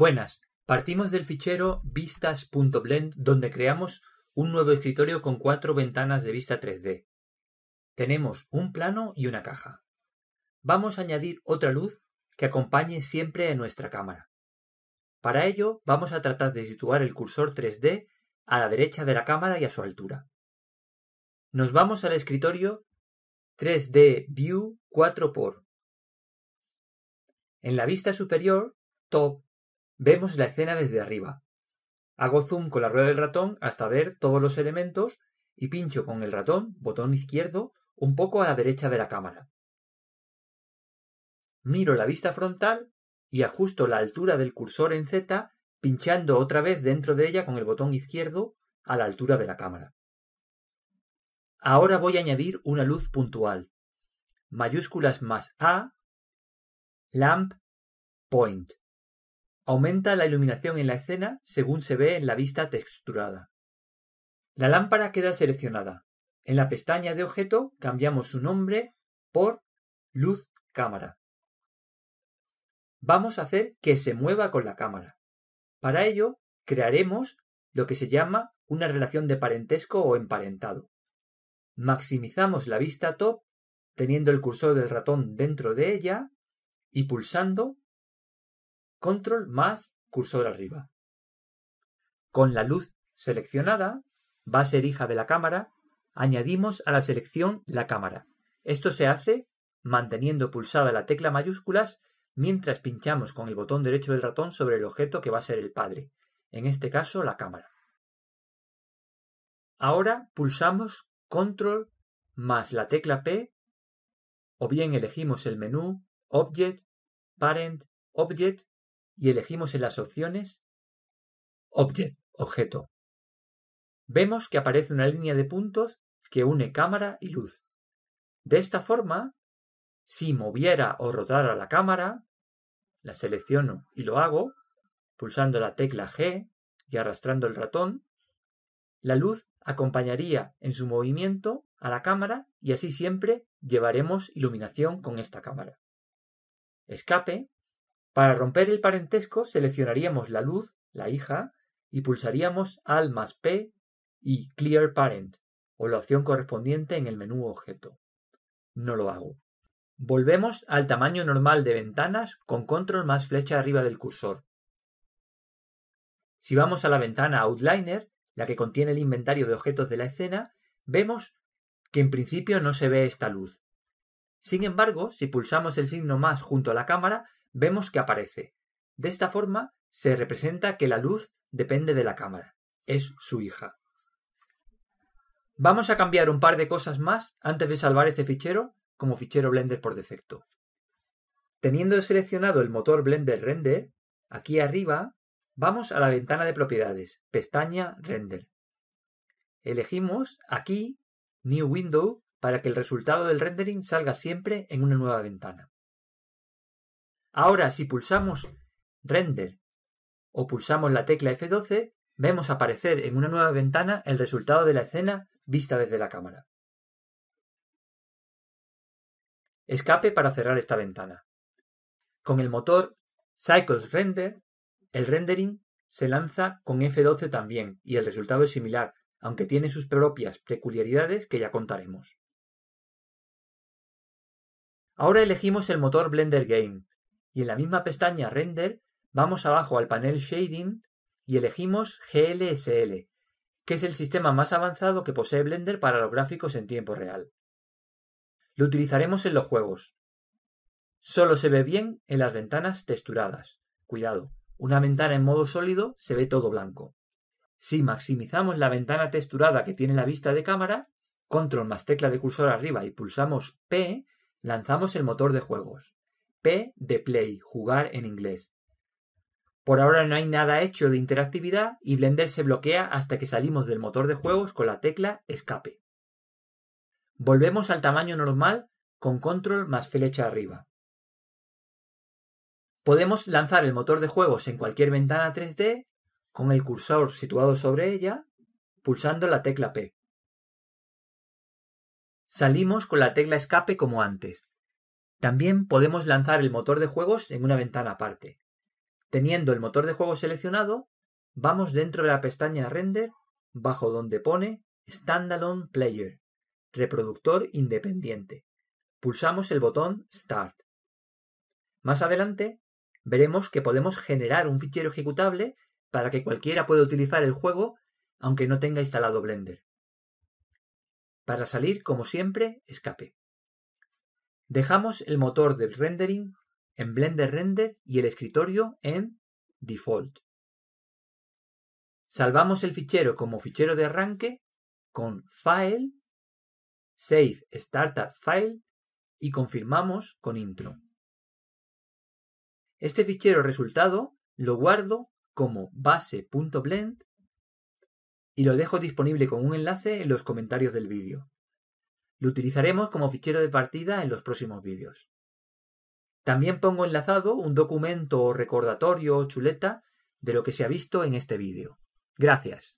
Buenas, partimos del fichero vistas.blend donde creamos un nuevo escritorio con cuatro ventanas de vista 3D. Tenemos un plano y una caja. Vamos a añadir otra luz que acompañe siempre a nuestra cámara. Para ello vamos a tratar de situar el cursor 3D a la derecha de la cámara y a su altura. Nos vamos al escritorio 3D View 4x. En la vista superior, Top vemos la escena desde arriba. Hago zoom con la rueda del ratón hasta ver todos los elementos y pincho con el ratón, botón izquierdo, un poco a la derecha de la cámara. Miro la vista frontal y ajusto la altura del cursor en Z pinchando otra vez dentro de ella con el botón izquierdo a la altura de la cámara. Ahora voy a añadir una luz puntual. Mayúsculas más A, lamp, point. Aumenta la iluminación en la escena según se ve en la vista texturada. La lámpara queda seleccionada. En la pestaña de objeto cambiamos su nombre por luz cámara. Vamos a hacer que se mueva con la cámara. Para ello, crearemos lo que se llama una relación de parentesco o emparentado. Maximizamos la vista top teniendo el cursor del ratón dentro de ella y pulsando control más cursor arriba. Con la luz seleccionada, va a ser hija de la cámara, añadimos a la selección la cámara. Esto se hace manteniendo pulsada la tecla mayúsculas mientras pinchamos con el botón derecho del ratón sobre el objeto que va a ser el padre, en este caso la cámara. Ahora pulsamos control más la tecla P o bien elegimos el menú Object, Parent, Object y elegimos en las opciones Object, objeto. Vemos que aparece una línea de puntos que une cámara y luz. De esta forma, si moviera o rotara la cámara, la selecciono y lo hago, pulsando la tecla G y arrastrando el ratón, la luz acompañaría en su movimiento a la cámara y así siempre llevaremos iluminación con esta cámara. Escape para romper el parentesco seleccionaríamos la luz, la hija, y pulsaríamos Al más P y Clear Parent, o la opción correspondiente en el menú objeto. No lo hago. Volvemos al tamaño normal de ventanas con control más flecha arriba del cursor. Si vamos a la ventana Outliner, la que contiene el inventario de objetos de la escena, vemos que en principio no se ve esta luz. Sin embargo, si pulsamos el signo más junto a la cámara, vemos que aparece. De esta forma se representa que la luz depende de la cámara. Es su hija. Vamos a cambiar un par de cosas más antes de salvar este fichero como fichero Blender por defecto. Teniendo seleccionado el motor Blender Render, aquí arriba vamos a la ventana de propiedades, pestaña Render. Elegimos aquí New Window para que el resultado del rendering salga siempre en una nueva ventana. Ahora, si pulsamos Render o pulsamos la tecla F12, vemos aparecer en una nueva ventana el resultado de la escena vista desde la cámara. Escape para cerrar esta ventana. Con el motor Cycles Render, el rendering se lanza con F12 también y el resultado es similar, aunque tiene sus propias peculiaridades que ya contaremos. Ahora elegimos el motor Blender Game, y en la misma pestaña Render vamos abajo al panel Shading y elegimos GLSL, que es el sistema más avanzado que posee Blender para los gráficos en tiempo real. Lo utilizaremos en los juegos. Solo se ve bien en las ventanas texturadas. Cuidado, una ventana en modo sólido se ve todo blanco. Si maximizamos la ventana texturada que tiene la vista de cámara, control más tecla de cursor arriba y pulsamos P, lanzamos el motor de juegos. P de Play, jugar en inglés. Por ahora no hay nada hecho de interactividad y Blender se bloquea hasta que salimos del motor de juegos con la tecla escape. Volvemos al tamaño normal con control más flecha arriba. Podemos lanzar el motor de juegos en cualquier ventana 3D con el cursor situado sobre ella pulsando la tecla P. Salimos con la tecla escape como antes. También podemos lanzar el motor de juegos en una ventana aparte. Teniendo el motor de juegos seleccionado, vamos dentro de la pestaña Render, bajo donde pone Standalone Player, reproductor independiente. Pulsamos el botón Start. Más adelante, veremos que podemos generar un fichero ejecutable para que cualquiera pueda utilizar el juego aunque no tenga instalado Blender. Para salir, como siempre, escape. Dejamos el motor del rendering en Blender Render y el escritorio en Default. Salvamos el fichero como fichero de arranque con File, Save Startup File y confirmamos con Intro. Este fichero resultado lo guardo como base.blend y lo dejo disponible con un enlace en los comentarios del vídeo. Lo utilizaremos como fichero de partida en los próximos vídeos. También pongo enlazado un documento o recordatorio o chuleta de lo que se ha visto en este vídeo. Gracias.